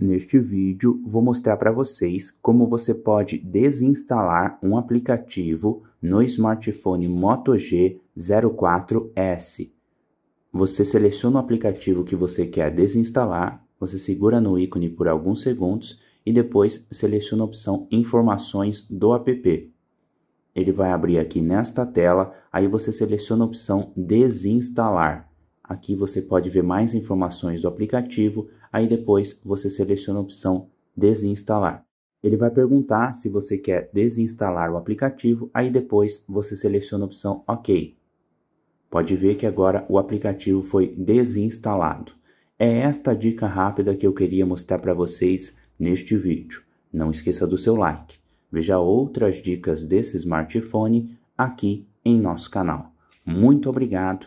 Neste vídeo, vou mostrar para vocês como você pode desinstalar um aplicativo no smartphone Moto G04S. Você seleciona o aplicativo que você quer desinstalar, você segura no ícone por alguns segundos e depois seleciona a opção Informações do app. Ele vai abrir aqui nesta tela, aí você seleciona a opção Desinstalar. Aqui você pode ver mais informações do aplicativo, aí depois você seleciona a opção desinstalar. Ele vai perguntar se você quer desinstalar o aplicativo, aí depois você seleciona a opção OK. Pode ver que agora o aplicativo foi desinstalado. É esta dica rápida que eu queria mostrar para vocês neste vídeo. Não esqueça do seu like. Veja outras dicas desse smartphone aqui em nosso canal. Muito obrigado